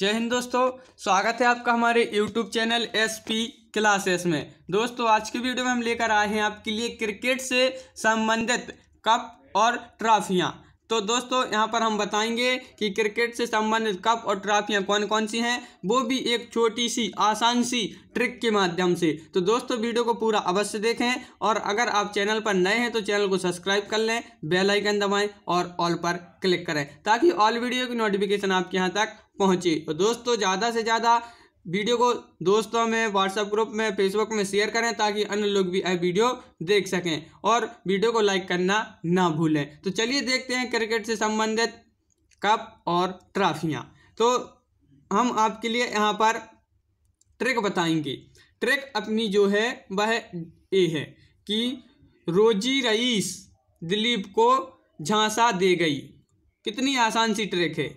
जय हिंद दोस्तों स्वागत है आपका हमारे YouTube channel S P classes में दोस्तों आज की वीडियो में हम लेकर आए हैं आपके लिए क्रिकेट से संबंधित कप और ट्रॉफियाँ तो दोस्तों यहाँ पर हम बताएंगे कि क्रिकेट से संबंधित कप और ट्रॉफियाँ कौन कौन सी हैं वो भी एक छोटी सी आसान सी ट्रिक के माध्यम से तो दोस्तों वीडियो को पूरा अवश्य देखें और अगर आप चैनल पर नए हैं तो चैनल को सब्सक्राइब कर लें बेल आइकन दबाएं और ऑल पर क्लिक करें ताकि ऑल वीडियो की नोटिफिकेशन आपके यहाँ तक पहुँचे तो दोस्तों ज़्यादा से ज़्यादा वीडियो को दोस्तों में व्हाट्सएप ग्रुप में फेसबुक में शेयर करें ताकि अन्य लोग भी यह वीडियो देख सकें और वीडियो को लाइक करना ना भूलें तो चलिए देखते हैं क्रिकेट से संबंधित कप और ट्रॉफियाँ तो हम आपके लिए यहाँ पर ट्रिक बताएंगे ट्रिक अपनी जो है वह ये है कि रोजी रईस दिलीप को झांसा दे गई कितनी आसान सी ट्रिक है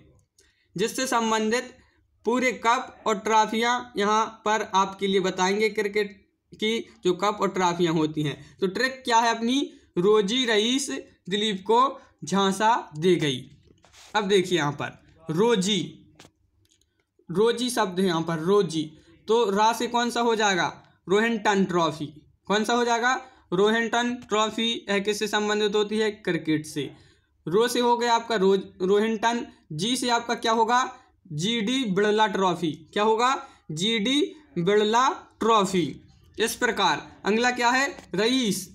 जिससे संबंधित पूरे कप और ट्रॉफियाँ यहाँ पर आपके लिए बताएंगे क्रिकेट की जो कप और ट्रॉफियाँ होती हैं तो ट्रिक क्या है अपनी रोजी रईस दिलीप को झांसा दे गई अब देखिए यहाँ पर रोजी रोजी शब्द है यहाँ पर रोजी तो रा से कौन सा हो जाएगा रोहिंटन ट्रॉफी कौन सा हो जाएगा रोहिंटन ट्रॉफी है किससे संबंधित होती है क्रिकेट से रो से हो गया आपका रो रोहिंटन जी से आपका क्या होगा जी डी बिड़ला ट्रॉफी क्या होगा जी डी बिड़ला ट्रॉफी इस प्रकार अगला क्या है रईस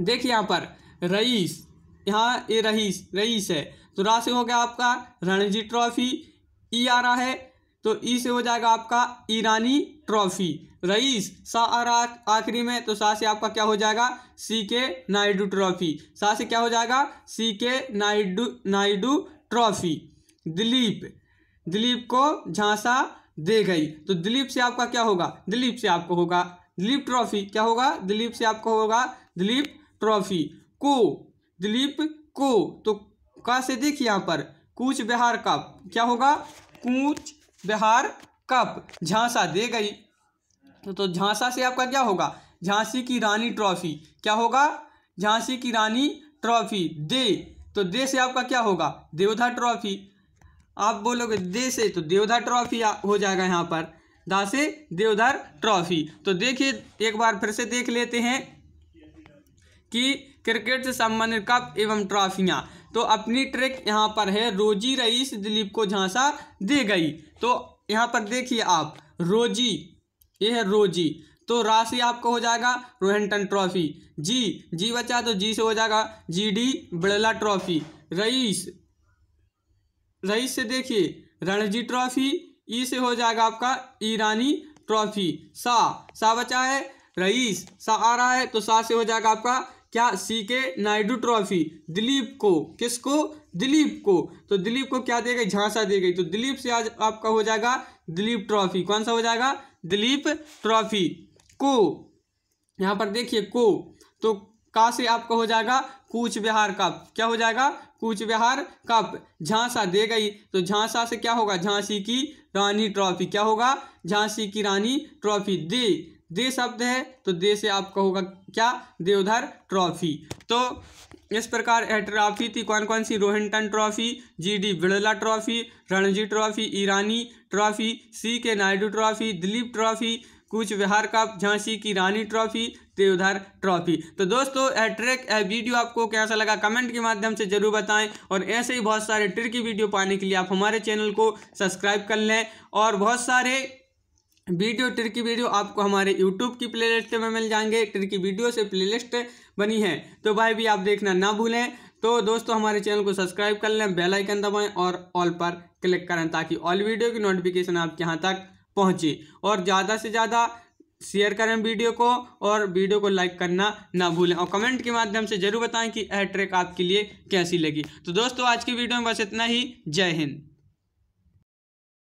देखिए यहाँ पर रईस यहाँ ये रईस रईस है तो रा से हो गया आपका रणजी ट्रॉफी ई आ रहा है तो ई से हो जाएगा आपका ईरानी ट्रॉफी रईस सा आ रहा आखिरी में तो सा से आपका क्या हो जाएगा सी के नायडू ट्रॉफी सा से क्या हो जाएगा C K Naidu Naidu trophy Dilip Dilip को झांसा दे गई तो दिलीप से आपका क्या होगा दिलीप से आपको होगा दिलीप ट्रॉफी क्या होगा दिलीप से आपको होगा दिलीप ट्रॉफी को दिलीप को तो कहा से देखिए यहाँ पर कूच बिहार कप क्या होगा कूच बिहार कप झांसा दे गई तो झांसा से आपका क्या होगा झांसी की रानी ट्रॉफी क्या होगा झांसी की रानी ट्रॉफी दे तो दे से आपका क्या होगा देवधा ट्रॉफी आप बोलोगे दे से तो देवधर ट्रॉफी हो जाएगा यहाँ पर दा से देवधर ट्रॉफी तो देखिए एक बार फिर से देख लेते हैं कि क्रिकेट से संबंधित कप एवं ट्रॉफियाँ तो अपनी ट्रिक यहाँ पर है रोजी रईस दिलीप को झांसा दे गई तो यहाँ पर देखिए आप रोजी ये है रोजी तो राशि आपको हो जाएगा रोहिंटन ट्रॉफी जी जी बचा तो जी से हो जाएगा जी डी बिड़ला ट्रॉफी रईस रही से देखिए रणजी ट्रॉफी ई से हो जाएगा आपका ईरानी ट्रॉफी सा सा बचा है रईस सा आ रहा है तो सा से हो जाएगा आपका क्या सी के नायडू ट्रॉफी दिलीप को किसको दिलीप को तो दिलीप को क्या दे गई झांसा दे गई तो दिलीप से आज आपका हो जाएगा दिलीप ट्रॉफी कौन सा हो जाएगा दिलीप ट्रॉफी को यहाँ पर देखिए को तो का से आपको हो जाएगा कूच बिहार कप क्या हो जाएगा कूच बिहार कप झांसा दे गई तो झांसा से क्या होगा झांसी की रानी ट्रॉफी क्या होगा झांसी की रानी ट्रॉफी दे दे शब्द है तो दे से आपका होगा क्या देवधर ट्रॉफी तो इस प्रकार यह ट्रॉफी थी कौन कौन सी Rohinton trophy G D Birla trophy Ranji trophy Irani trophy C K Naidu trophy Dilip trophy Cooch Behar cup Jhansi की रानी ट्रॉफी देवधर ट्रॉफी तो दोस्तों यह ट्रैक यह वीडियो आपको कैसा लगा कमेंट के माध्यम से जरूर बताएं और ऐसे ही बहुत सारे ट्रिक की वीडियो पाने के लिए आप हमारे चैनल को सब्सक्राइब कर लें और बहुत सारे वीडियो ट्रिकी वीडियो आपको हमारे यूट्यूब की प्लेलिस्ट में मिल जाएंगे ट्रिकी वीडियो से प्लेलिस्ट बनी है तो भाई भी आप देखना ना भूलें तो दोस्तों हमारे चैनल को सब्सक्राइब कर लें बेल आइकन दबाएं और ऑल पर क्लिक करें ताकि ऑल वीडियो की नोटिफिकेशन आपके यहाँ तक पहुँचे और ज़्यादा से ज़्यादा शेयर करें वीडियो को और वीडियो को लाइक करना ना भूलें और कमेंट के माध्यम से ज़रूर बताएं कि यह ट्रैक आपके लिए कैसी लगी तो दोस्तों आज की वीडियो में बस इतना ही जय हिंद